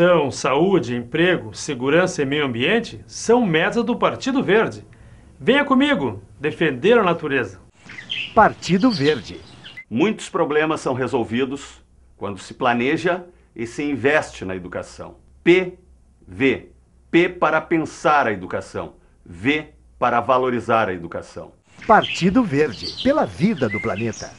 educação, saúde, emprego, segurança e meio ambiente são metas do Partido Verde. Venha comigo defender a natureza. Partido Verde. Muitos problemas são resolvidos quando se planeja e se investe na educação. P, V. P para pensar a educação. V para valorizar a educação. Partido Verde. Pela vida do planeta.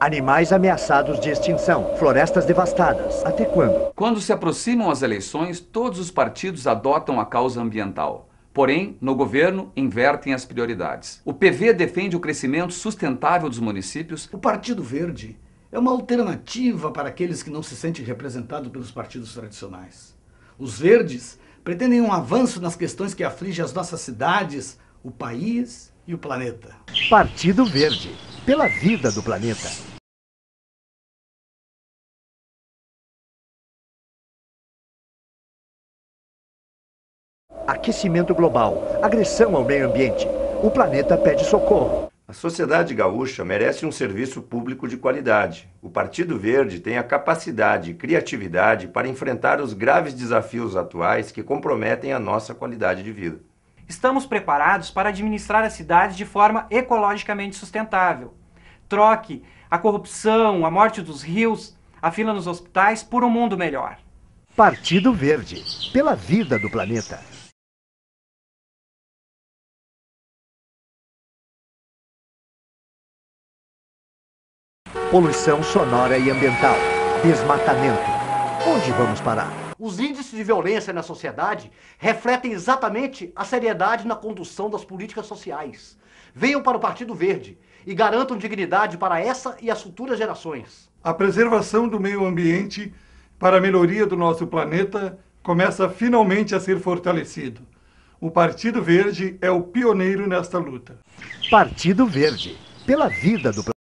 Animais ameaçados de extinção, florestas devastadas. Até quando? Quando se aproximam as eleições, todos os partidos adotam a causa ambiental. Porém, no governo, invertem as prioridades. O PV defende o crescimento sustentável dos municípios. O Partido Verde é uma alternativa para aqueles que não se sentem representados pelos partidos tradicionais. Os verdes pretendem um avanço nas questões que afligem as nossas cidades, o país e o planeta. Partido Verde, pela vida do planeta. aquecimento global, agressão ao meio ambiente. O planeta pede socorro. A sociedade gaúcha merece um serviço público de qualidade. O Partido Verde tem a capacidade e criatividade para enfrentar os graves desafios atuais que comprometem a nossa qualidade de vida. Estamos preparados para administrar as cidades de forma ecologicamente sustentável. Troque a corrupção, a morte dos rios, a fila nos hospitais por um mundo melhor. Partido Verde pela vida do planeta. poluição sonora e ambiental, desmatamento. Onde vamos parar? Os índices de violência na sociedade refletem exatamente a seriedade na condução das políticas sociais. Venham para o Partido Verde e garantam dignidade para essa e as futuras gerações. A preservação do meio ambiente para a melhoria do nosso planeta começa finalmente a ser fortalecido. O Partido Verde é o pioneiro nesta luta. Partido Verde, pela vida do planeta.